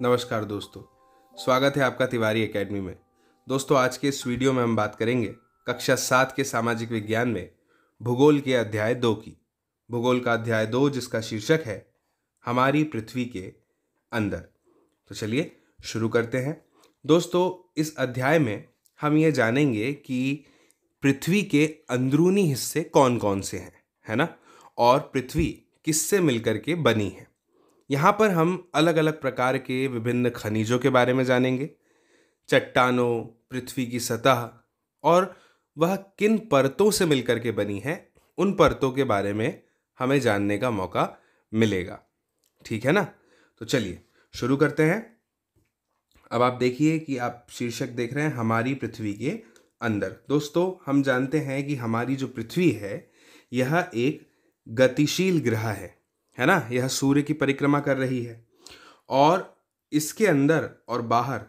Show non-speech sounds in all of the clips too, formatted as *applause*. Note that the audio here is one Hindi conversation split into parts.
नमस्कार दोस्तों स्वागत है आपका तिवारी एकेडमी में दोस्तों आज के इस वीडियो में हम बात करेंगे कक्षा सात के सामाजिक विज्ञान में भूगोल के अध्याय दो की भूगोल का अध्याय दो जिसका शीर्षक है हमारी पृथ्वी के अंदर तो चलिए शुरू करते हैं दोस्तों इस अध्याय में हम ये जानेंगे कि पृथ्वी के अंदरूनी हिस्से कौन कौन से हैं है ना और पृथ्वी किससे मिलकर के बनी है यहाँ पर हम अलग अलग प्रकार के विभिन्न खनिजों के बारे में जानेंगे चट्टानों पृथ्वी की सतह और वह किन परतों से मिलकर के बनी है उन परतों के बारे में हमें जानने का मौका मिलेगा ठीक है ना तो चलिए शुरू करते हैं अब आप देखिए कि आप शीर्षक देख रहे हैं हमारी पृथ्वी के अंदर दोस्तों हम जानते हैं कि हमारी जो पृथ्वी है यह एक गतिशील ग्रह है है ना यह सूर्य की परिक्रमा कर रही है और इसके अंदर और बाहर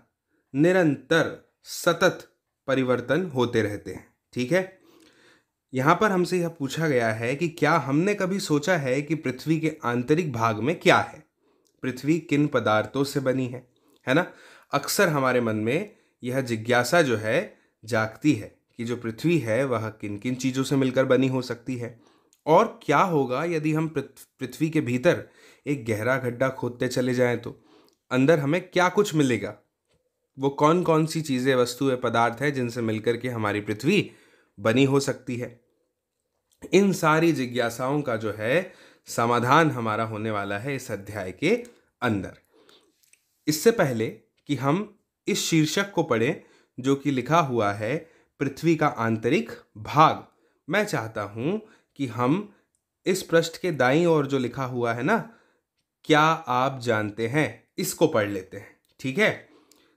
निरंतर सतत परिवर्तन होते रहते हैं ठीक है यहाँ पर हमसे यह पूछा गया है कि क्या हमने कभी सोचा है कि पृथ्वी के आंतरिक भाग में क्या है पृथ्वी किन पदार्थों से बनी है है ना अक्सर हमारे मन में यह जिज्ञासा जो है जागती है कि जो पृथ्वी है वह किन किन चीज़ों से मिलकर बनी हो सकती है और क्या होगा यदि हम पृथ्वी के भीतर एक गहरा गड्ढा खोदते चले जाएं तो अंदर हमें क्या कुछ मिलेगा वो कौन कौन सी चीज़ें वस्तु या पदार्थ है जिनसे मिलकर के हमारी पृथ्वी बनी हो सकती है इन सारी जिज्ञासाओं का जो है समाधान हमारा होने वाला है इस अध्याय के अंदर इससे पहले कि हम इस शीर्षक को पढ़ें जो कि लिखा हुआ है पृथ्वी का आंतरिक भाग मैं चाहता हूं कि हम इस पृष्ठ के दाई और जो लिखा हुआ है ना क्या आप जानते हैं इसको पढ़ लेते हैं ठीक है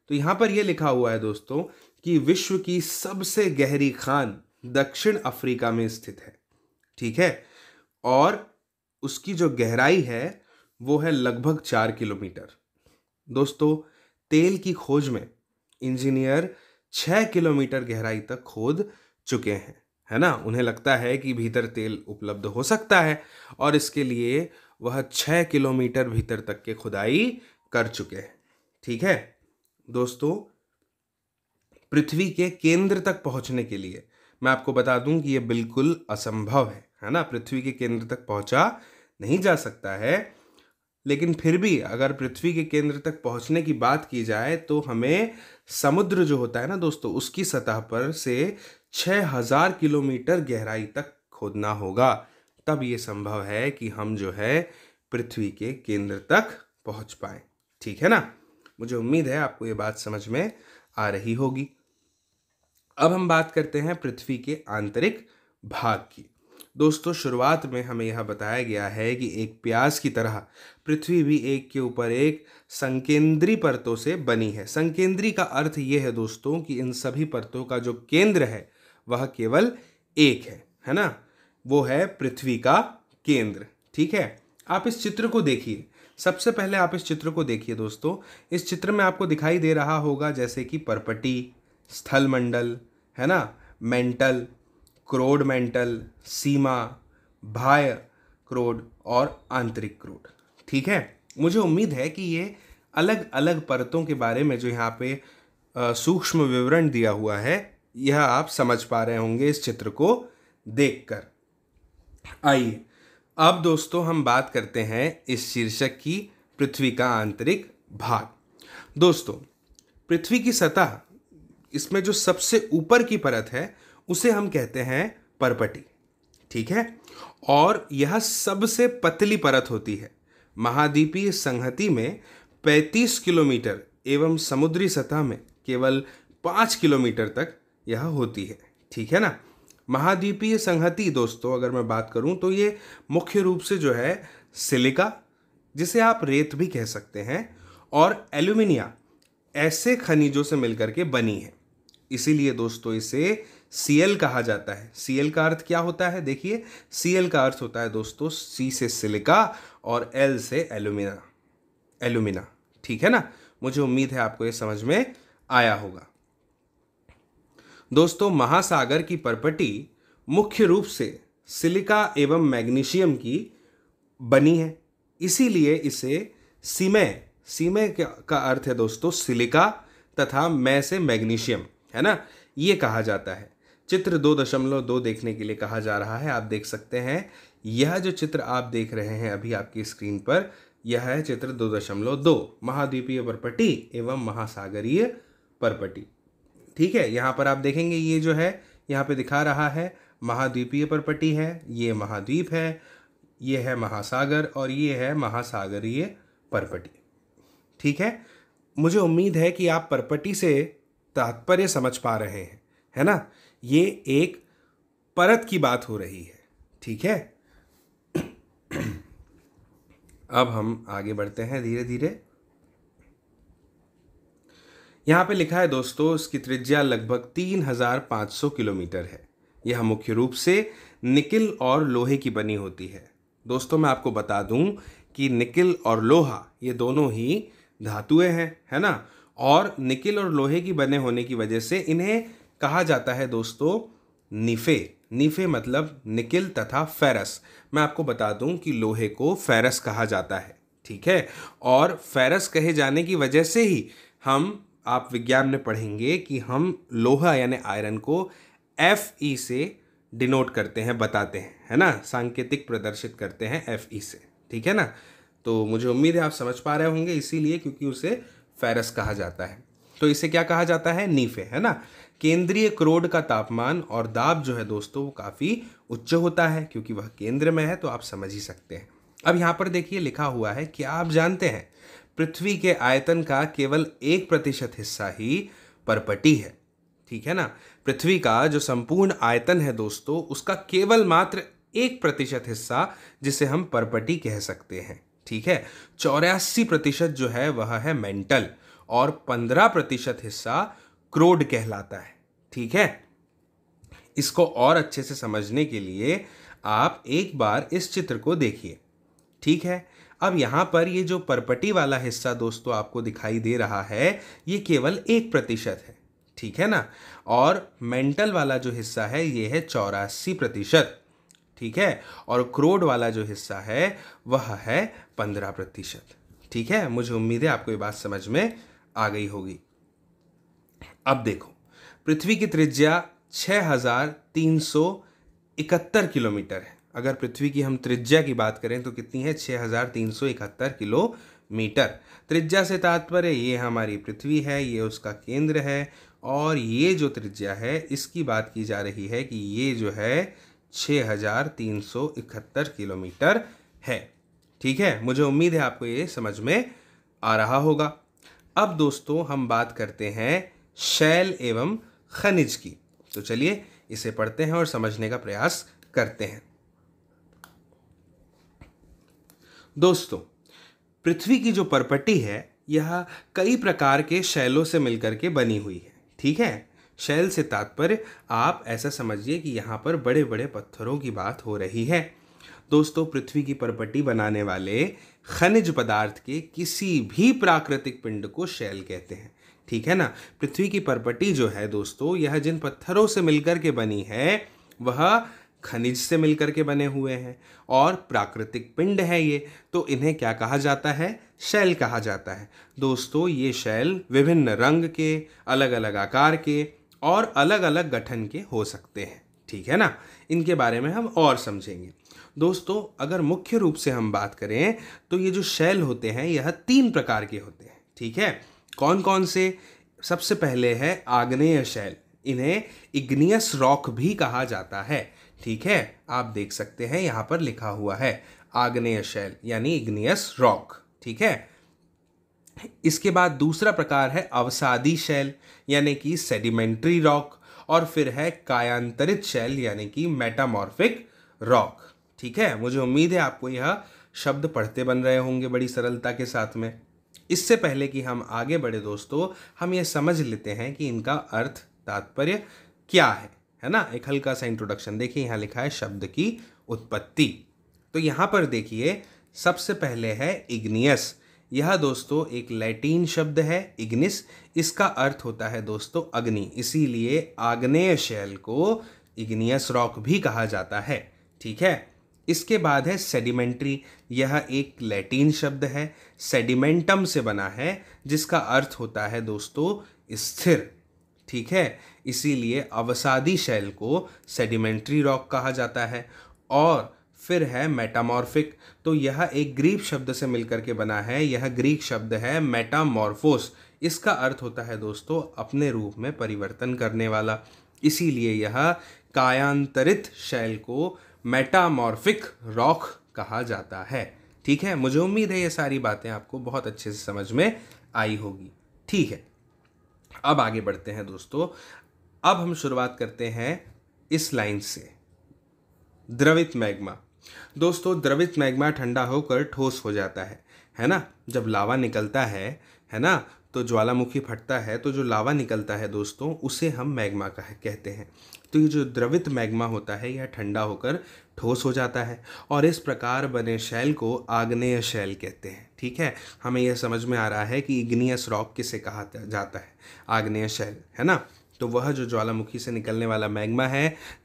तो यहाँ पर यह लिखा हुआ है दोस्तों कि विश्व की सबसे गहरी खान दक्षिण अफ्रीका में स्थित है ठीक है और उसकी जो गहराई है वो है लगभग चार किलोमीटर दोस्तों तेल की खोज में इंजीनियर छः किलोमीटर गहराई तक खोद चुके हैं है ना उन्हें लगता है कि भीतर तेल उपलब्ध हो सकता है और इसके लिए वह छः किलोमीटर भीतर तक के खुदाई कर चुके हैं ठीक है दोस्तों पृथ्वी के केंद्र तक पहुंचने के लिए मैं आपको बता दूं कि ये बिल्कुल असंभव है है ना पृथ्वी के केंद्र तक पहुंचा नहीं जा सकता है लेकिन फिर भी अगर पृथ्वी के केंद्र तक पहुंचने की बात की जाए तो हमें समुद्र जो होता है ना दोस्तों उसकी सतह पर से 6000 हज़ार किलोमीटर गहराई तक खोदना होगा तब ये संभव है कि हम जो है पृथ्वी के केंद्र तक पहुंच पाए ठीक है ना मुझे उम्मीद है आपको ये बात समझ में आ रही होगी अब हम बात करते हैं पृथ्वी के आंतरिक भाग की दोस्तों शुरुआत में हमें यह बताया गया है कि एक प्याज की तरह पृथ्वी भी एक के ऊपर एक संकेंद्री परतों से बनी है संकेंद्री का अर्थ यह है दोस्तों कि इन सभी परतों का जो केंद्र है वह केवल एक है है ना वो है पृथ्वी का केंद्र ठीक है आप इस चित्र को देखिए सबसे पहले आप इस चित्र को देखिए दोस्तों इस चित्र में आपको दिखाई दे रहा होगा जैसे कि परपटी स्थलमंडल है ना मेंटल क्रोड मेंटल सीमा भाय क्रोड और आंतरिक क्रोड ठीक है मुझे उम्मीद है कि ये अलग अलग परतों के बारे में जो यहाँ पे सूक्ष्म विवरण दिया हुआ है यह आप समझ पा रहे होंगे इस चित्र को देखकर आइए अब दोस्तों हम बात करते हैं इस शीर्षक की पृथ्वी का आंतरिक भाग दोस्तों पृथ्वी की सतह इसमें जो सबसे ऊपर की परत है उसे हम कहते हैं परपटी ठीक है और यह सबसे पतली परत होती है महाद्वीपीय संहति में 35 किलोमीटर एवं समुद्री सतह में केवल 5 किलोमीटर तक यह होती है ठीक है ना महाद्वीपीय संहति दोस्तों अगर मैं बात करूं तो ये मुख्य रूप से जो है सिलिका जिसे आप रेत भी कह सकते हैं और एल्यूमिनिया ऐसे खनिजों से मिलकर के बनी है इसीलिए दोस्तों इसे सीएल कहा जाता है सीएल का अर्थ क्या होता है देखिए सीएल का अर्थ होता है दोस्तों सी से सिलिका और एल से एल्यूमिना एल्यूमिना ठीक है ना मुझे उम्मीद है आपको ये समझ में आया होगा दोस्तों महासागर की परपटी मुख्य रूप से सिलिका एवं मैग्नीशियम की बनी है इसीलिए इसे सीमय सीमे का अर्थ है दोस्तों सिलिका तथा मै से मैग्नीशियम है ना ये कहा जाता है चित्र दो दशमलव दो देखने के लिए कहा जा रहा है आप देख सकते हैं यह जो चित्र आप देख रहे हैं अभी आपकी स्क्रीन पर यह है चित्र दो दशमलव दो महाद्वीपीय परपटी एवं महासागरीय परपटी ठीक है यहाँ पर आप देखेंगे ये जो है यहाँ पे दिखा रहा है महाद्वीपीय परपटी है ये महाद्वीप है ये है महासागर और ये है महासागरीय परपटी ठीक है मुझे उम्मीद है कि आप परपटी से तात्पर्य समझ पा रहे हैं है ना ये एक परत की बात हो रही है ठीक है *clears throat* अब हम आगे बढ़ते हैं धीरे धीरे यहाँ पे लिखा है दोस्तों इसकी त्रिज्या लगभग 3,500 किलोमीटर है यह मुख्य रूप से निकिल और लोहे की बनी होती है दोस्तों मैं आपको बता दूं कि निकिल और लोहा ये दोनों ही धातुएं हैं है ना और निकिल और लोहे की बने होने की वजह से इन्हें कहा जाता है दोस्तों निफे निफे मतलब निकिल तथा फेरस मैं आपको बता दूं कि लोहे को फेरस कहा जाता है ठीक है और फेरस कहे जाने की वजह से ही हम आप विज्ञान में पढ़ेंगे कि हम लोहा यानी आयरन को एफ ई से डिनोट करते हैं बताते हैं है ना सांकेतिक प्रदर्शित करते हैं एफ ई से ठीक है ना तो मुझे उम्मीद है आप समझ पा रहे होंगे इसीलिए क्योंकि उसे फेरस कहा जाता है तो इसे क्या कहा जाता है नीफे है ना केंद्रीय क्रोड का तापमान और दाब जो है दोस्तों वो काफ़ी उच्च होता है क्योंकि वह केंद्र में है तो आप समझ ही सकते हैं अब यहाँ पर देखिए लिखा हुआ है क्या आप जानते हैं पृथ्वी के आयतन का केवल एक प्रतिशत हिस्सा ही परपटी है ठीक है ना पृथ्वी का जो संपूर्ण आयतन है दोस्तों उसका केवल मात्र एक प्रतिशत हिस्सा जिसे हम परपटी कह सकते हैं ठीक है चौरासी प्रतिशत जो है वह है मेंटल और पंद्रह प्रतिशत हिस्सा क्रोड कहलाता है ठीक है इसको और अच्छे से समझने के लिए आप एक बार इस चित्र को देखिए ठीक है अब यहाँ पर ये जो परपटी वाला हिस्सा दोस्तों आपको दिखाई दे रहा है ये केवल एक प्रतिशत है ठीक है ना और मेंटल वाला जो हिस्सा है ये है चौरासी प्रतिशत ठीक है और क्रोड वाला जो हिस्सा है वह है पंद्रह प्रतिशत ठीक है मुझे उम्मीद है आपको ये बात समझ में आ गई होगी अब देखो पृथ्वी की त्रिज्या छः हज़ार तीन सौ इकहत्तर किलोमीटर है अगर पृथ्वी की हम त्रिज्या की बात करें तो कितनी है छः हज़ार तीन सौ इकहत्तर किलोमीटर त्रिज्या से तात्पर्य ये हमारी पृथ्वी है ये उसका केंद्र है और ये जो त्रिज्या है इसकी बात की जा रही है कि ये जो है छः हज़ार तीन सौ इकहत्तर किलोमीटर है ठीक है मुझे उम्मीद है आपको ये समझ में आ रहा होगा अब दोस्तों हम बात करते हैं शैल एवं खनिज की तो चलिए इसे पढ़ते हैं और समझने का प्रयास करते हैं दोस्तों पृथ्वी की जो परपट्टी है यह कई प्रकार के शैलों से मिलकर के बनी हुई है ठीक है शैल से तात्पर्य आप ऐसा समझिए कि यहाँ पर बड़े बड़े पत्थरों की बात हो रही है दोस्तों पृथ्वी की परपट्टी बनाने वाले खनिज पदार्थ के किसी भी प्राकृतिक पिंड को शैल कहते हैं ठीक है ना पृथ्वी की परपट्टी जो है दोस्तों यह जिन पत्थरों से मिलकर के बनी है वह खनिज से मिलकर के बने हुए हैं और प्राकृतिक पिंड है ये तो इन्हें क्या कहा जाता है शैल कहा जाता है दोस्तों ये शैल विभिन्न रंग के अलग अलग आकार के और अलग अलग गठन के हो सकते हैं ठीक है ना इनके बारे में हम और समझेंगे दोस्तों अगर मुख्य रूप से हम बात करें तो ये जो शैल होते हैं यह तीन प्रकार के होते हैं ठीक है कौन कौन से सबसे पहले है आग्नेय शैल इन्हें इग्नियस रॉक भी कहा जाता है ठीक है आप देख सकते हैं यहाँ पर लिखा हुआ है आग्नेय शैल यानी इग्नियस रॉक ठीक है इसके बाद दूसरा प्रकार है अवसादी शैल यानी कि सेडिमेंट्री रॉक और फिर है कायांतरित शैल यानी कि मेटामॉर्फिक रॉक ठीक है मुझे उम्मीद है आपको यह शब्द पढ़ते बन रहे होंगे बड़ी सरलता के साथ में इससे पहले कि हम आगे बढ़े दोस्तों हम ये समझ लेते हैं कि इनका अर्थ तात्पर्य क्या है है ना एक हल्का सा इंट्रोडक्शन देखिए यहाँ लिखा है शब्द की उत्पत्ति तो यहाँ पर देखिए सबसे पहले है इग्नियस यह दोस्तों एक लैटिन शब्द है इग्निस इसका अर्थ होता है दोस्तों अग्नि इसीलिए आग्नेय शैल को इग्नियस रॉक भी कहा जाता है ठीक है इसके बाद है सेडिमेंट्री यह एक लैटिन शब्द है सेडिमेंटम से बना है जिसका अर्थ होता है दोस्तों स्थिर ठीक है इसीलिए अवसादी शैल को सेडिमेंट्री रॉक कहा जाता है और फिर है मेटामॉर्फिक तो यह एक ग्रीक शब्द से मिलकर के बना है यह ग्रीक शब्द है मेटामॉर्फोस इसका अर्थ होता है दोस्तों अपने रूप में परिवर्तन करने वाला इसीलिए यह कायांतरित शैल को मेटामॉर्फिक रॉक कहा जाता है ठीक है मुझे उम्मीद है ये सारी बातें आपको बहुत अच्छे से समझ में आई होगी ठीक है अब आगे बढ़ते हैं दोस्तों अब हम शुरुआत करते हैं इस लाइन से द्रवित मैग्मा दोस्तों द्रवित मैग्मा ठंडा होकर ठोस हो जाता है है ना जब लावा निकलता है है ना तो ज्वालामुखी फटता है तो जो लावा निकलता है दोस्तों उसे हम मैग्मा कह कहते हैं तो ये जो द्रवित मैग्मा होता है यह ठंडा होकर ठोस हो जाता है और इस प्रकार बने शैल को आग्नेय शैल कहते हैं ठीक है हमें यह समझ में आ रहा है कि इग्नियस रॉक किसे कहा जाता है आग्नेय शैल है ना तो वह जो ज्वालामुखी से निकलने वाला मैग्मा है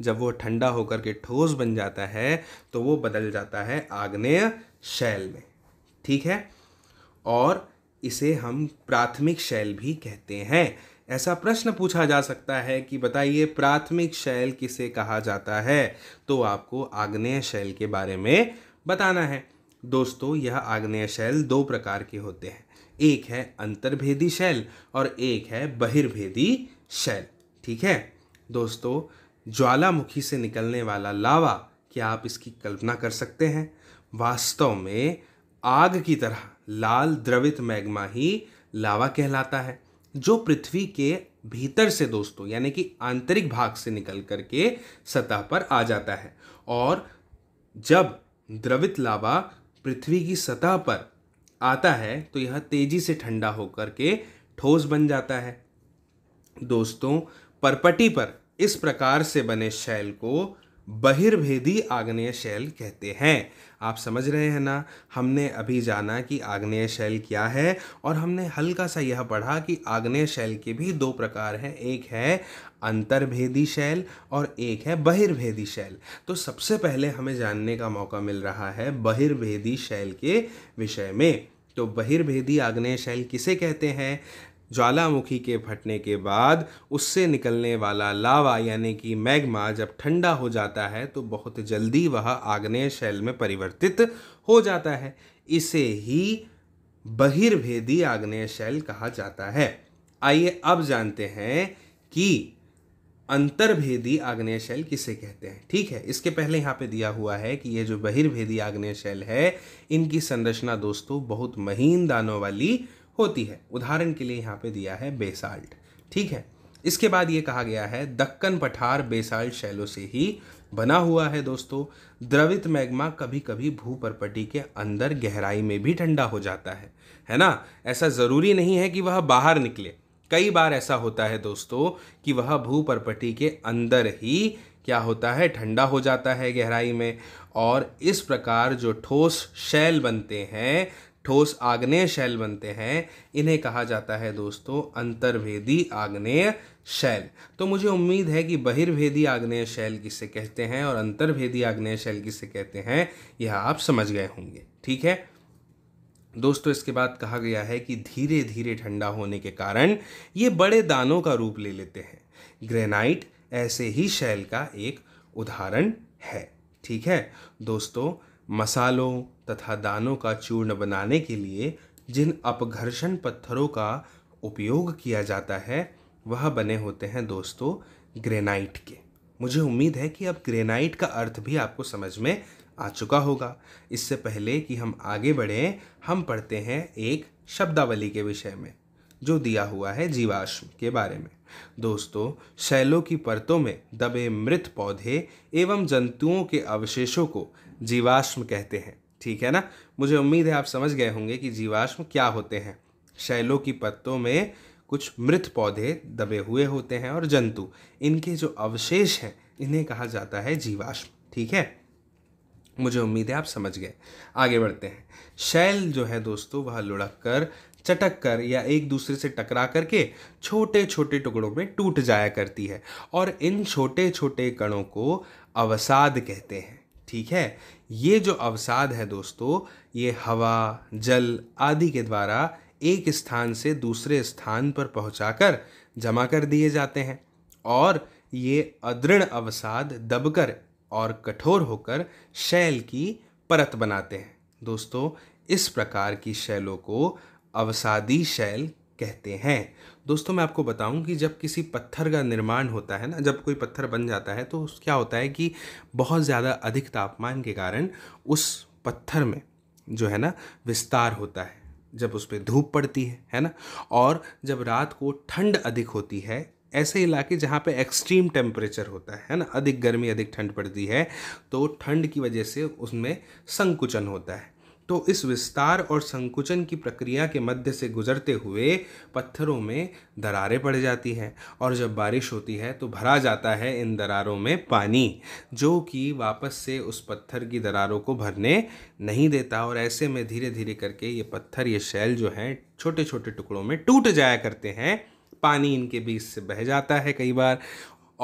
जब वह ठंडा होकर के ठोस बन जाता है तो वो बदल जाता है आग्नेय शैल में ठीक है और इसे हम प्राथमिक शैल भी कहते हैं ऐसा प्रश्न पूछा जा सकता है कि बताइए प्राथमिक शैल किसे कहा जाता है तो आपको आग्नेय शैल के बारे में बताना है दोस्तों यह आग्नेय शैल दो प्रकार के होते हैं एक है अंतर्भेदी शैल और एक है बहिर्भेदी शैल ठीक है दोस्तों ज्वालामुखी से निकलने वाला लावा क्या आप इसकी कल्पना कर सकते हैं वास्तव में आग की तरह लाल द्रवित मैग्मा ही लावा कहलाता है जो पृथ्वी के भीतर से दोस्तों यानी कि आंतरिक भाग से निकल करके सतह पर आ जाता है और जब द्रवित लावा पृथ्वी की सतह पर आता है तो यह तेजी से ठंडा होकर के ठोस बन जाता है दोस्तों परपटी पर इस प्रकार से बने शैल को बहिर्भेदी आग्नेय शैल कहते हैं आप समझ रहे हैं ना हमने अभी जाना कि आग्नेय शैल क्या है और हमने हल्का सा यह पढ़ा कि आग्नेय शैल के भी दो प्रकार हैं एक है अंतर्भेदी शैल और एक है बहिर्भेदी शैल तो सबसे पहले हमें जानने का मौका मिल रहा है बहिर्भेदी शैल के विषय में तो बहिर्भेदी आग्नेय शैल किसे कहते हैं ज्वालामुखी के फटने के बाद उससे निकलने वाला लावा यानी कि मैग्मा जब ठंडा हो जाता है तो बहुत जल्दी वह आग्नेय शैल में परिवर्तित हो जाता है इसे ही बहिर्भेदी आग्नेय शैल कहा जाता है आइए अब जानते हैं कि अंतर्भेदी आग्नेय शैल किसे कहते हैं ठीक है इसके पहले यहाँ पे दिया हुआ है कि ये जो बहिर्भेदी आग्नेय शैल है इनकी संरचना दोस्तों बहुत महीन दानों वाली होती है उदाहरण के लिए यहाँ पे दिया है बेसाल्ट ठीक है इसके बाद ये कहा गया है दक्कन पठार बेसाल्ट शैलों से ही बना हुआ है दोस्तों द्रवित मैग्मा कभी कभी भूपरपटी के अंदर गहराई में भी ठंडा हो जाता है है ना ऐसा ज़रूरी नहीं है कि वह बाहर निकले कई बार ऐसा होता है दोस्तों कि वह भूपरपटी के अंदर ही क्या होता है ठंडा हो जाता है गहराई में और इस प्रकार जो ठोस शैल बनते हैं ठोस आग्नेय शैल बनते हैं इन्हें कहा जाता है दोस्तों अंतर्भेदी आग्नेय शैल तो मुझे उम्मीद है कि बहिर्भेदी आग्नेय शैल किसे कहते हैं और अंतर्भेदी आग्नेय शैल किसे कहते हैं यह आप समझ गए होंगे ठीक है दोस्तों इसके बाद कहा गया है कि धीरे धीरे ठंडा होने के कारण ये बड़े दानों का रूप ले लेते हैं ग्रेनाइट ऐसे ही शैल का एक उदाहरण है ठीक है दोस्तों मसालों तथा दानों का चूर्ण बनाने के लिए जिन अपघर्षण पत्थरों का उपयोग किया जाता है वह बने होते हैं दोस्तों ग्रेनाइट के मुझे उम्मीद है कि अब ग्रेनाइट का अर्थ भी आपको समझ में आ चुका होगा इससे पहले कि हम आगे बढ़ें हम पढ़ते हैं एक शब्दावली के विषय में जो दिया हुआ है जीवाश्म के बारे में दोस्तों शैलों की परतों में दबे मृत पौधे एवं जंतुओं के अवशेषों को जीवाश्म कहते हैं ठीक है ना मुझे उम्मीद है आप समझ गए होंगे कि जीवाश्म क्या होते हैं शैलों की पत्तों में कुछ मृत पौधे दबे हुए होते हैं और जंतु इनके जो अवशेष हैं इन्हें कहा जाता है जीवाश्म ठीक है मुझे उम्मीद है आप समझ गए आगे बढ़ते हैं शैल जो है दोस्तों वह लुढ़क कर चटक कर या एक दूसरे से टकरा करके छोटे छोटे टुकड़ों में टूट जाया करती है और इन छोटे छोटे कणों को अवसाद कहते हैं ठीक है ये जो अवसाद है दोस्तों ये हवा जल आदि के द्वारा एक स्थान से दूसरे स्थान पर पहुंचाकर जमा कर दिए जाते हैं और ये अदृढ़ अवसाद दबकर और कठोर होकर शैल की परत बनाते हैं दोस्तों इस प्रकार की शैलों को अवसादी शैल कहते हैं दोस्तों मैं आपको बताऊं कि जब किसी पत्थर का निर्माण होता है ना जब कोई पत्थर बन जाता है तो उस क्या होता है कि बहुत ज़्यादा अधिक तापमान के कारण उस पत्थर में जो है ना विस्तार होता है जब उस पर धूप पड़ती है है ना और जब रात को ठंड अधिक होती है ऐसे इलाके जहाँ पे एक्सट्रीम टेम्परेचर होता है है ना अधिक गर्मी अधिक ठंड पड़ती है तो ठंड की वजह से उसमें संकुचन होता है तो इस विस्तार और संकुचन की प्रक्रिया के मध्य से गुजरते हुए पत्थरों में दरारें पड़ जाती हैं और जब बारिश होती है तो भरा जाता है इन दरारों में पानी जो कि वापस से उस पत्थर की दरारों को भरने नहीं देता और ऐसे में धीरे धीरे करके ये पत्थर ये शैल जो हैं छोटे छोटे टुकड़ों में टूट जाया करते हैं पानी इनके बीच से बह जाता है कई बार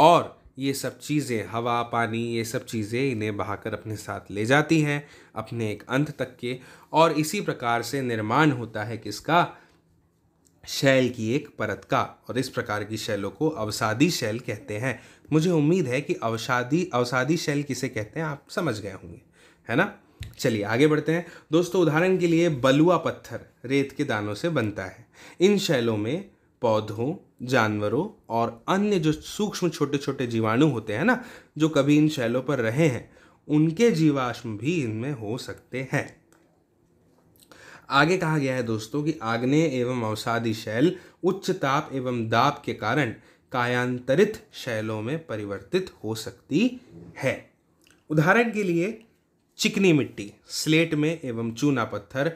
और ये सब चीज़ें हवा पानी ये सब चीज़ें इन्हें बहाकर अपने साथ ले जाती हैं अपने एक अंत तक के और इसी प्रकार से निर्माण होता है किसका शैल की एक परत का और इस प्रकार की शैलों को अवसादी शैल कहते हैं मुझे उम्मीद है कि अवसादी अवसादी शैल किसे कहते हैं आप समझ गए होंगे है ना चलिए आगे बढ़ते हैं दोस्तों उदाहरण के लिए बलुआ पत्थर रेत के दानों से बनता है इन शैलों में पौधों जानवरों और अन्य जो सूक्ष्म छोटे छोटे जीवाणु होते हैं ना जो कभी इन शैलों पर रहे हैं उनके जीवाश्म भी इनमें हो सकते हैं आगे कहा गया है दोस्तों कि आग्नेय एवं अवसादी शैल उच्च ताप एवं दाब के कारण कायांतरित शैलों में परिवर्तित हो सकती है उदाहरण के लिए चिकनी मिट्टी स्लेट में एवं चूना पत्थर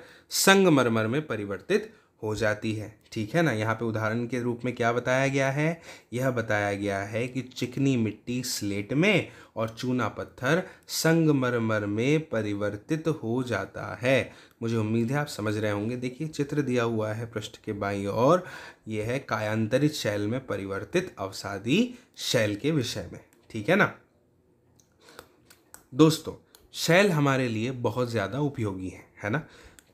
संगमरमर में परिवर्तित हो जाती है ठीक है ना यहाँ पे उदाहरण के रूप में क्या बताया गया है यह बताया गया है कि चिकनी मिट्टी स्लेट में और चूना पत्थर संगमरमर में परिवर्तित हो जाता है मुझे उम्मीद है आप समझ रहे होंगे देखिए चित्र दिया हुआ है पृष्ठ के बाई और यह है कायांतरित शैल में परिवर्तित अवसादी शैल के विषय में ठीक है ना दोस्तों शैल हमारे लिए बहुत ज़्यादा उपयोगी है है ना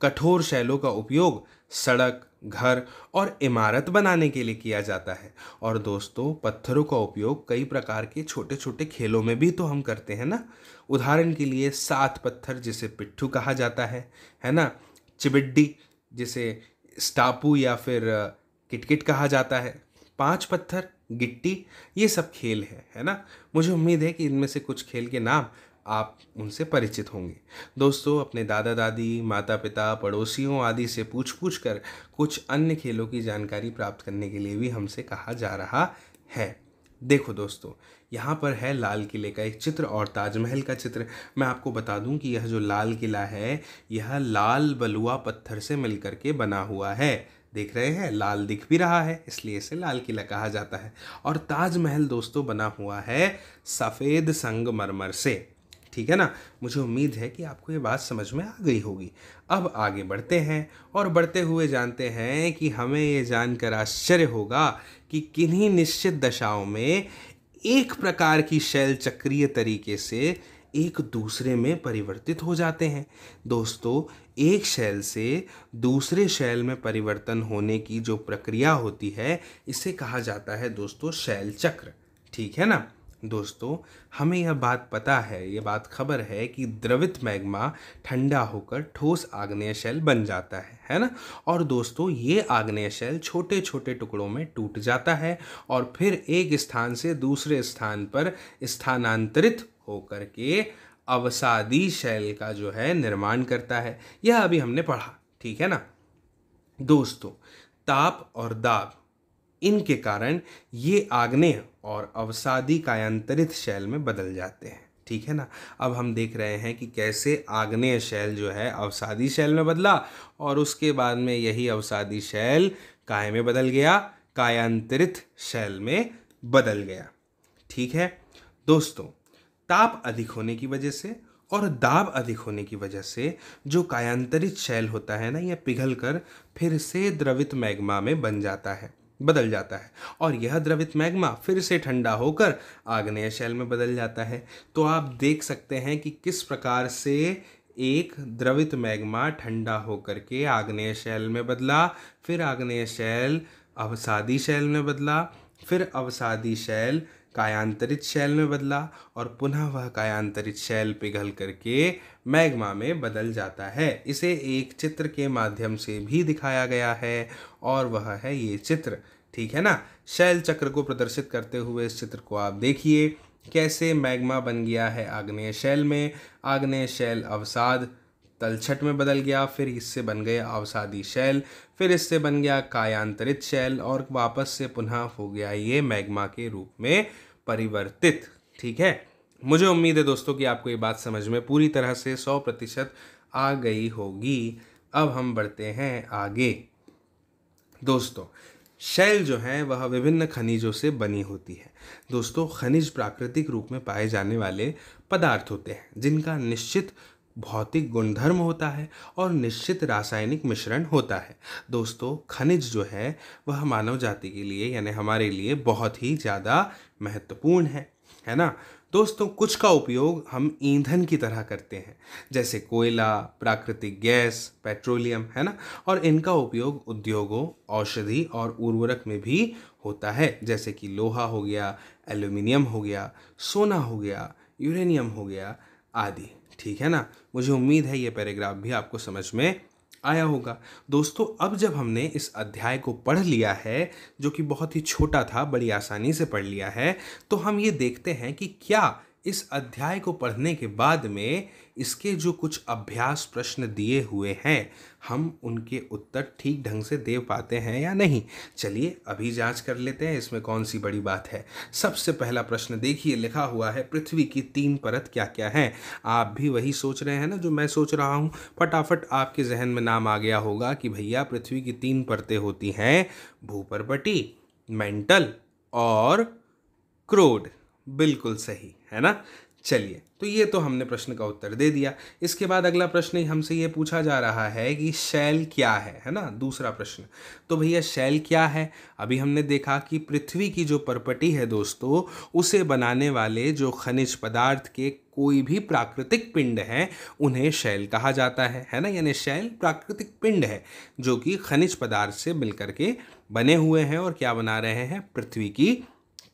कठोर शैलों का उपयोग सड़क घर और इमारत बनाने के लिए किया जाता है और दोस्तों पत्थरों का उपयोग कई प्रकार के छोटे छोटे खेलों में भी तो हम करते हैं ना उदाहरण के लिए सात पत्थर जिसे पिट्ठू कहा जाता है है ना चिबिड्डी जिसे स्टापू या फिर किटकिट कहा जाता है पांच पत्थर गिट्टी ये सब खेल है है ना मुझे उम्मीद है कि इनमें से कुछ खेल के नाम आप उनसे परिचित होंगे दोस्तों अपने दादा दादी माता पिता पड़ोसियों आदि से पूछ पूछ कर कुछ अन्य खेलों की जानकारी प्राप्त करने के लिए भी हमसे कहा जा रहा है देखो दोस्तों यहाँ पर है लाल किले का एक चित्र और ताजमहल का चित्र मैं आपको बता दूं कि यह जो लाल किला है यह लाल बलुआ पत्थर से मिल के बना हुआ है देख रहे हैं लाल दिख भी रहा है इसलिए इसे लाल किला कहा जाता है और ताजमहल दोस्तों बना हुआ है सफ़ेद संगमरमर से ठीक है ना मुझे उम्मीद है कि आपको ये बात समझ में आ गई होगी अब आगे बढ़ते हैं और बढ़ते हुए जानते हैं कि हमें ये जानकर आश्चर्य होगा कि किन्हीं निश्चित दशाओं में एक प्रकार की शैल चक्रीय तरीके से एक दूसरे में परिवर्तित हो जाते हैं दोस्तों एक शैल से दूसरे शैल में परिवर्तन होने की जो प्रक्रिया होती है इसे कहा जाता है दोस्तों शैल चक्र ठीक है ना दोस्तों हमें यह बात पता है यह बात खबर है कि द्रवित मैग्मा ठंडा होकर ठोस आग्नेय शैल बन जाता है है ना और दोस्तों ये आग्नेय शैल छोटे छोटे टुकड़ों में टूट जाता है और फिर एक स्थान से दूसरे स्थान पर स्थानांतरित होकर के अवसादी शैल का जो है निर्माण करता है यह अभी हमने पढ़ा ठीक है ना दोस्तों ताप और दाब इनके कारण ये आग्नेय और अवसादी कायांतरित शैल में बदल जाते हैं ठीक है ना अब हम देख रहे हैं कि कैसे आग्नेय शैल जो है अवसादी शैल में बदला और उसके बाद में यही अवसादी शैल काय में बदल गया कायांतरित शैल में बदल गया ठीक है दोस्तों ताप अधिक होने की वजह से और दाब अधिक होने की वजह से जो कायांतरित शैल होता है ना यह पिघल कर फिर से द्रवित मैग्मा में बन जाता है बदल जाता है और यह द्रवित मैग्मा फिर से ठंडा होकर आग्नेय शैल में बदल जाता है तो आप देख सकते हैं कि किस प्रकार से एक द्रवित मैग्मा ठंडा होकर के आग्नेय शैल में बदला फिर आग्नेय शैल अवसादी शैल में बदला फिर अवसादी शैल कायांतरित शैल में बदला और पुनः वह कायांतरित शैल पिघल करके मैग्मा में बदल जाता है इसे एक चित्र के माध्यम से भी दिखाया गया है और वह है ये चित्र ठीक है ना शैल चक्र को प्रदर्शित करते हुए इस चित्र को आप देखिए कैसे मैग्मा बन गया है आग्नेय शैल में आग्नेय शैल अवसाद तलछट में बदल गया फिर इससे बन गया अवसादी शैल फिर इससे बन गया कायांतरित शैल और वापस से पुनः हो गया ये मैग्मा के रूप में परिवर्तित ठीक है मुझे उम्मीद है दोस्तों कि आपको ये बात समझ में पूरी तरह से सौ प्रतिशत आ गई होगी अब हम बढ़ते हैं आगे दोस्तों शैल जो है वह विभिन्न खनिजों से बनी होती है दोस्तों खनिज प्राकृतिक रूप में पाए जाने वाले पदार्थ होते हैं जिनका निश्चित भौतिक गुणधर्म होता है और निश्चित रासायनिक मिश्रण होता है दोस्तों खनिज जो है वह मानव जाति के लिए यानी हमारे लिए बहुत ही ज़्यादा महत्वपूर्ण है है ना दोस्तों कुछ का उपयोग हम ईंधन की तरह करते हैं जैसे कोयला प्राकृतिक गैस पेट्रोलियम है ना और इनका उपयोग उद्योगों औषधि और उर्वरक में भी होता है जैसे कि लोहा हो गया एल्यूमिनियम हो गया सोना हो गया यूरेनियम हो गया आदि ठीक है ना मुझे उम्मीद है ये पैराग्राफ भी आपको समझ में आया होगा दोस्तों अब जब हमने इस अध्याय को पढ़ लिया है जो कि बहुत ही छोटा था बड़ी आसानी से पढ़ लिया है तो हम ये देखते हैं कि क्या इस अध्याय को पढ़ने के बाद में इसके जो कुछ अभ्यास प्रश्न दिए हुए हैं हम उनके उत्तर ठीक ढंग से दे पाते हैं या नहीं चलिए अभी जांच कर लेते हैं इसमें कौन सी बड़ी बात है सबसे पहला प्रश्न देखिए लिखा हुआ है पृथ्वी की तीन परत क्या क्या है आप भी वही सोच रहे हैं ना जो मैं सोच रहा हूँ फटाफट आपके जहन में नाम आ गया होगा कि भैया पृथ्वी की तीन परतें होती हैं भूपरपटी मेंटल और क्रोड बिल्कुल सही है ना चलिए तो ये तो हमने प्रश्न का उत्तर दे दिया इसके बाद अगला प्रश्न हमसे ये पूछा जा रहा है कि शैल क्या है है ना दूसरा प्रश्न तो भैया शैल क्या है अभी हमने देखा कि पृथ्वी की जो परपटी है दोस्तों उसे बनाने वाले जो खनिज पदार्थ के कोई भी प्राकृतिक पिंड हैं उन्हें शैल कहा जाता है है ना यानी शैल प्राकृतिक पिंड है जो कि खनिज पदार्थ से मिलकर के बने हुए हैं और क्या बना रहे हैं पृथ्वी की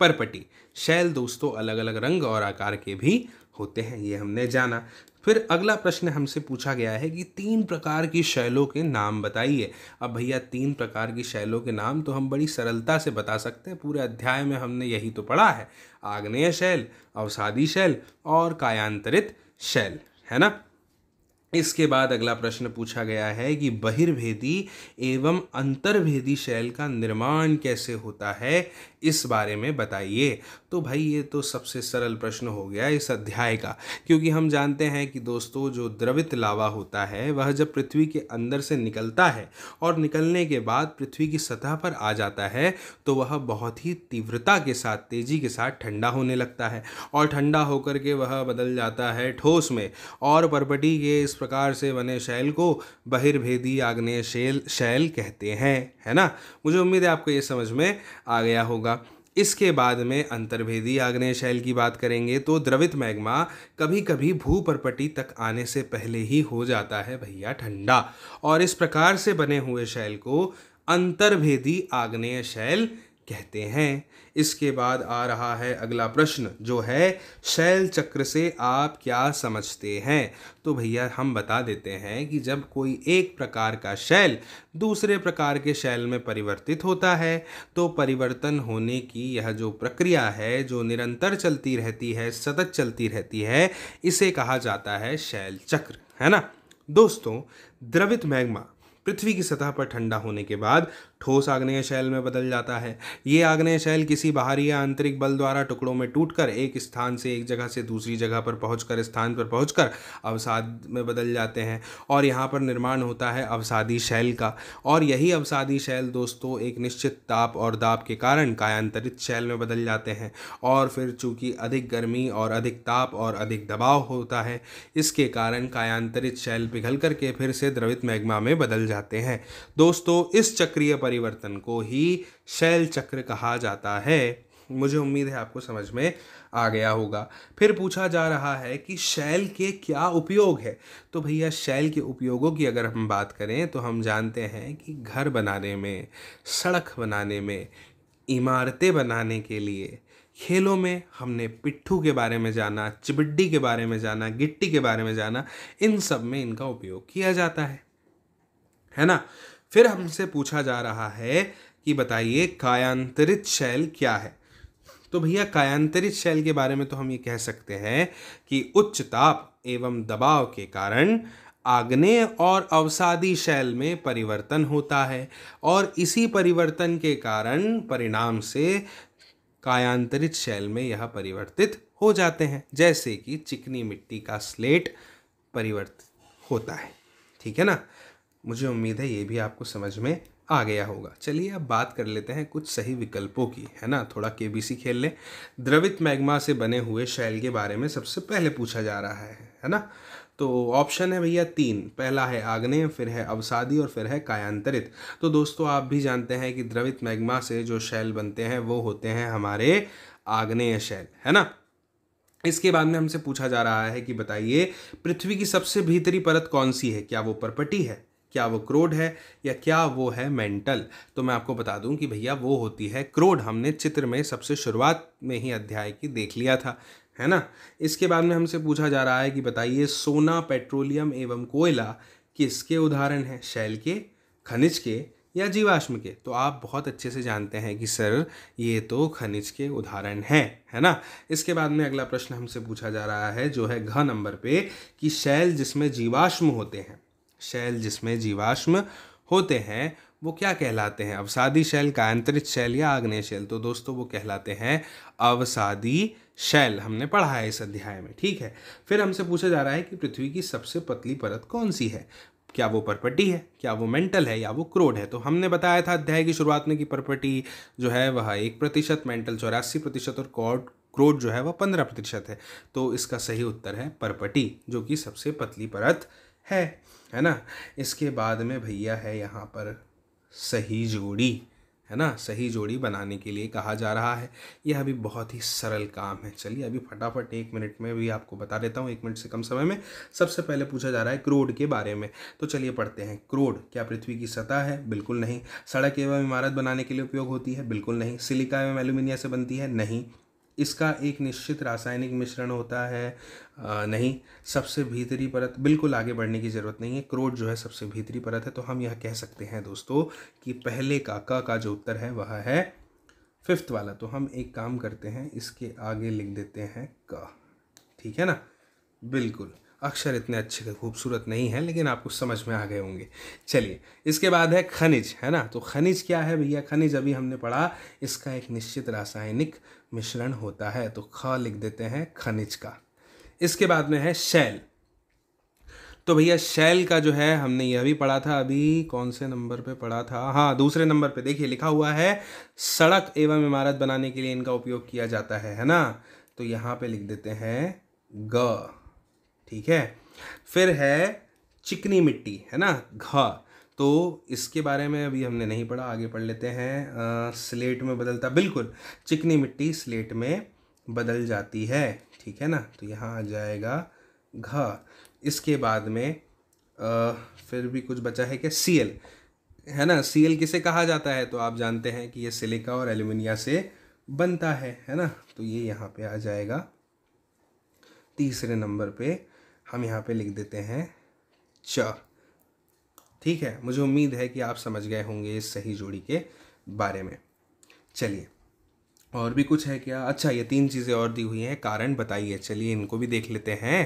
परपटी शैल दोस्तों अलग अलग रंग और आकार के भी होते हैं ये हमने जाना फिर अगला प्रश्न हमसे पूछा गया है कि तीन प्रकार की शैलों के नाम बताइए अब भैया तीन प्रकार की शैलों के नाम तो हम बड़ी सरलता से बता सकते हैं पूरे अध्याय में हमने यही तो पढ़ा है आग्नेय शैल अवसादी शैल और कायांतरित शैल है ना इसके बाद अगला प्रश्न पूछा गया है कि बहिर्भेदी एवं अंतर्भेदी शैल का निर्माण कैसे होता है इस बारे में बताइए तो भाई ये तो सबसे सरल प्रश्न हो गया इस अध्याय का क्योंकि हम जानते हैं कि दोस्तों जो द्रवित लावा होता है वह जब पृथ्वी के अंदर से निकलता है और निकलने के बाद पृथ्वी की सतह पर आ जाता है तो वह बहुत ही तीव्रता के साथ तेज़ी के साथ ठंडा होने लगता है और ठंडा होकर के वह बदल जाता है ठोस में और परपटी के इस प्रकार से बने शैल को बहिर्भेदी आग्नेय शैल शैल कहते हैं है ना मुझे उम्मीद है आपको ये समझ में आ गया होगा इसके बाद में अंतर्भेदी आग्नेय शैल की बात करेंगे तो द्रवित मैग्मा कभी कभी भूपरपटी तक आने से पहले ही हो जाता है भैया ठंडा और इस प्रकार से बने हुए शैल को अंतर्भेदी आग्नेय शैल कहते हैं इसके बाद आ रहा है अगला प्रश्न जो है शैल चक्र से आप क्या समझते हैं तो भैया हम बता देते हैं कि जब कोई एक प्रकार का शैल दूसरे प्रकार के शैल में परिवर्तित होता है तो परिवर्तन होने की यह जो प्रक्रिया है जो निरंतर चलती रहती है सतत चलती रहती है इसे कहा जाता है शैल चक्र है ना दोस्तों द्रवित मैग्मा पृथ्वी की सतह पर ठंडा होने के बाद ठोस आग्नेय शैल में बदल जाता है ये आग्नेय शैल किसी बाहरी या आंतरिक बल द्वारा टुकड़ों में टूटकर एक स्थान से एक जगह से दूसरी जगह पर पहुंचकर स्थान पर पहुंचकर अवसाद में बदल जाते हैं और यहाँ पर निर्माण होता है अवसादी शैल का और यही अवसादी शैल दोस्तों एक निश्चित ताप और दाब के कारण कायांतरित शैल में बदल जाते हैं और फिर चूंकि अधिक गर्मी और अधिक ताप और अधिक दबाव होता है इसके कारण कायांतरित शैल पिघल करके फिर से द्रवित मैग्मा में बदल जाते हैं दोस्तों इस चक्रीय परिवर्तन को ही शैल चक्र कहा जाता है मुझे उम्मीद है आपको समझ में आ गया होगा फिर पूछा जा रहा है कि शैल के क्या उपयोग है तो भैया शैल के उपयोगों की अगर हम बात करें तो हम जानते हैं कि घर बनाने में सड़क बनाने में इमारतें बनाने के लिए खेलों में हमने पिट्ठू के बारे में जाना चिबड्डी के बारे में जाना गिट्टी के बारे में जाना इन सब में इनका उपयोग किया जाता है है ना फिर हमसे पूछा जा रहा है कि बताइए कायांतरित शैल क्या है तो भैया कायांतरित शैल के बारे में तो हम ये कह सकते हैं कि उच्च ताप एवं दबाव के कारण आग्नेय और अवसादी शैल में परिवर्तन होता है और इसी परिवर्तन के कारण परिणाम से कायांतरित शैल में यह परिवर्तित हो जाते हैं जैसे कि चिकनी मिट्टी का स्लेट परिवर्तित होता है ठीक है ना मुझे उम्मीद है ये भी आपको समझ में आ गया होगा चलिए अब बात कर लेते हैं कुछ सही विकल्पों की है ना थोड़ा के बी सी खेल लें द्रवित मैग्मा से बने हुए शैल के बारे में सबसे पहले पूछा जा रहा है है ना तो ऑप्शन है भैया तीन पहला है आग्नेय फिर है अवसादी और फिर है कायांतरित तो दोस्तों आप भी जानते हैं कि द्रवित मैग्मा से जो शैल बनते हैं वो होते हैं हमारे आग्नेय शैल है ना इसके बाद में हमसे पूछा जा रहा है कि बताइए पृथ्वी की सबसे भीतरी परत कौन सी है क्या वो परपटी है क्या वो क्रोड है या क्या वो है मेंटल तो मैं आपको बता दूं कि भैया वो होती है क्रोड हमने चित्र में सबसे शुरुआत में ही अध्याय की देख लिया था है ना इसके बाद में हमसे पूछा जा रहा है कि बताइए सोना पेट्रोलियम एवं कोयला किसके उदाहरण हैं शैल के खनिज के या जीवाश्म के तो आप बहुत अच्छे से जानते हैं कि सर ये तो खनिज के उदाहरण हैं है ना इसके बाद में अगला प्रश्न हमसे पूछा जा रहा है जो है घ नंबर पे कि शैल जिसमें जीवाश्म होते हैं शैल जिसमें जीवाश्म होते हैं वो क्या कहलाते हैं अवसादी शैल का अंतरित शैल या आग्नेय शैल तो दोस्तों वो कहलाते हैं अवसादी शैल हमने पढ़ा है इस अध्याय में ठीक है फिर हमसे पूछा जा रहा है कि पृथ्वी की सबसे पतली परत कौन सी है क्या वो परपटी है क्या वो मेंटल है या वो क्रोड है तो हमने बताया था अध्याय की शुरुआत में कि परपटी जो है वह एक प्रतिशत मेंटल चौरासी प्रतिशत और कॉड क्रोड जो है वह पंद्रह प्रतिशत है तो इसका सही उत्तर है परपटी जो कि सबसे पतली परत है है ना इसके बाद में भैया है यहाँ पर सही जोड़ी है ना सही जोड़ी बनाने के लिए कहा जा रहा है यह अभी बहुत ही सरल काम है चलिए अभी फटाफट एक मिनट में भी आपको बता देता हूँ एक मिनट से कम समय में सबसे पहले पूछा जा रहा है क्रोड के बारे में तो चलिए पढ़ते हैं क्रोड क्या पृथ्वी की सतह है बिल्कुल नहीं सड़क एवं इमारत बनाने के लिए उपयोग होती है बिल्कुल नहीं सिलिका एवं एल्यूमिनिया से बनती है नहीं इसका एक निश्चित रासायनिक मिश्रण होता है आ, नहीं सबसे भीतरी परत बिल्कुल आगे बढ़ने की ज़रूरत नहीं है क्रोध जो है सबसे भीतरी परत है तो हम यह कह सकते हैं दोस्तों कि पहले का क का जो उत्तर है वह है फिफ्थ वाला तो हम एक काम करते हैं इसके आगे लिख देते हैं क ठीक है ना बिल्कुल अक्षर इतने अच्छे खूबसूरत नहीं है लेकिन आपको समझ में आ गए होंगे चलिए इसके बाद है खनिज है ना तो खनिज क्या है भैया खनिज अभी हमने पढ़ा इसका एक निश्चित रासायनिक मिश्रण होता है तो ख लिख देते हैं खनिज का इसके बाद में है शैल तो भैया शैल का जो है हमने यह भी पढ़ा था अभी कौन से नंबर पे पढ़ा था हाँ दूसरे नंबर पे देखिए लिखा हुआ है सड़क एवं इमारत बनाने के लिए इनका उपयोग किया जाता है है ना तो यहाँ पे लिख देते हैं ग ठीक है फिर है चिकनी मिट्टी है ना घ तो इसके बारे में अभी हमने नहीं पढ़ा आगे पढ़ लेते हैं आ, स्लेट में बदलता बिल्कुल चिकनी मिट्टी स्लेट में बदल जाती है ठीक है ना तो यहाँ आ जाएगा घ इसके बाद में आ, फिर भी कुछ बचा है क्या सीएल है ना सीएल किसे कहा जाता है तो आप जानते हैं कि ये सिलिका और एल्यूमिनिया से बनता है है ना तो ये यहाँ पे आ जाएगा तीसरे नंबर पर हम यहाँ पे लिख देते हैं च ठीक है मुझे उम्मीद है कि आप समझ गए होंगे इस सही जोड़ी के बारे में चलिए और भी कुछ है क्या अच्छा ये तीन चीज़ें और दी हुई हैं कारण बताइए चलिए इनको भी देख लेते हैं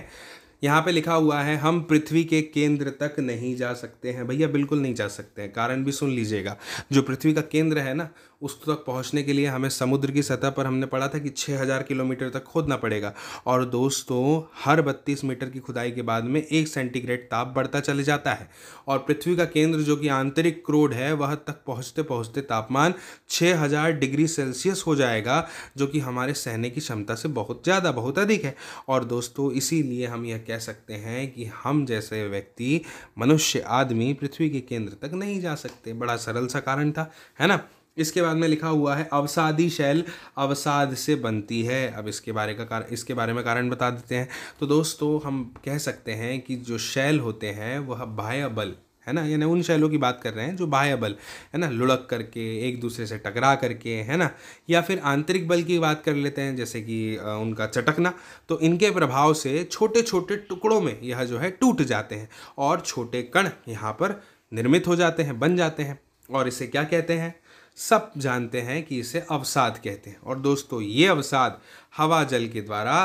यहाँ पे लिखा हुआ है हम पृथ्वी के केंद्र तक नहीं जा सकते हैं भैया बिल्कुल नहीं जा सकते हैं कारण भी सुन लीजिएगा जो पृथ्वी का केंद्र है ना उस तक पहुंचने के लिए हमें समुद्र की सतह पर हमने पढ़ा था कि 6000 किलोमीटर तक खोदना पड़ेगा और दोस्तों हर 32 मीटर की खुदाई के बाद में एक सेंटीग्रेड ताप बढ़ता चले जाता है और पृथ्वी का केंद्र जो कि आंतरिक क्रोड है वह तक पहुँचते पहुँचते तापमान 6000 डिग्री सेल्सियस हो जाएगा जो कि हमारे सहने की क्षमता से बहुत ज़्यादा बहुत अधिक है और दोस्तों इसीलिए हम यह कह सकते हैं कि हम जैसे व्यक्ति मनुष्य आदमी पृथ्वी के केंद्र तक नहीं जा सकते बड़ा सरल सा कारण था है ना इसके बाद में लिखा हुआ है अवसादी शैल अवसाद से बनती है अब इसके बारे का कारण इसके बारे में कारण बता देते हैं तो दोस्तों हम कह सकते हैं कि जो शैल होते हैं वह बाह्य बल है ना यानी उन शैलों की बात कर रहे हैं जो बाह्य बल है ना लुढ़क करके एक दूसरे से टकरा करके है ना या फिर आंतरिक बल की बात कर लेते हैं जैसे कि उनका चटकना तो इनके प्रभाव से छोटे छोटे टुकड़ों में यह जो है टूट जाते हैं और छोटे कण यहाँ पर निर्मित हो जाते हैं बन जाते हैं और इसे क्या कहते हैं सब जानते हैं कि इसे अवसाद कहते हैं और दोस्तों ये अवसाद हवा जल के द्वारा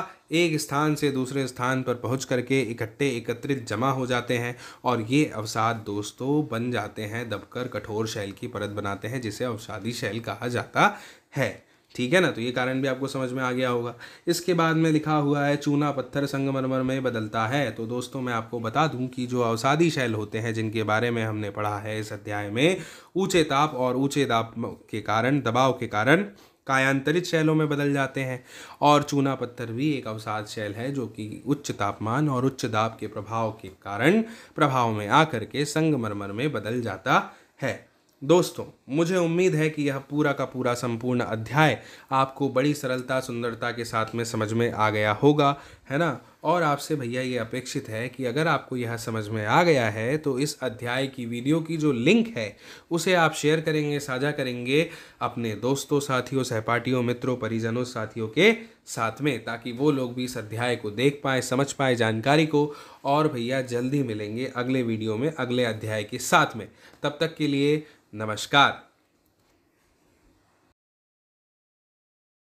एक स्थान से दूसरे स्थान पर पहुंच करके इकट्ठे एकत्रित जमा हो जाते हैं और ये अवसाद दोस्तों बन जाते हैं दबकर कठोर शैल की परत बनाते हैं जिसे अवसादी शैल कहा जाता है ठीक है ना तो ये कारण भी आपको समझ में आ गया होगा इसके बाद में लिखा हुआ है चूना पत्थर संगमरमर में बदलता है तो दोस्तों मैं आपको बता दूं कि जो अवसादी शैल होते हैं जिनके बारे में हमने पढ़ा है इस अध्याय में ऊंचे ताप और ऊंचे दाप के कारण दबाव के कारण कायांतरित शैलों में बदल जाते हैं और चूना पत्थर भी एक अवसाद शैल है जो कि उच्च तापमान और उच्च दाब के प्रभाव के कारण प्रभाव में आकर के संगमरमर में बदल जाता है दोस्तों मुझे उम्मीद है कि यह पूरा का पूरा संपूर्ण अध्याय आपको बड़ी सरलता सुंदरता के साथ में समझ में आ गया होगा है ना और आपसे भैया ये अपेक्षित है कि अगर आपको यह समझ में आ गया है तो इस अध्याय की वीडियो की जो लिंक है उसे आप शेयर करेंगे साझा करेंगे अपने दोस्तों साथियों सहपाठियों मित्रों परिजनों साथियों के साथ में ताकि वो लोग भी इस अध्याय को देख पाए समझ पाए जानकारी को और भैया जल्दी मिलेंगे अगले वीडियो में अगले अध्याय के साथ में तब तक के लिए नमस्कार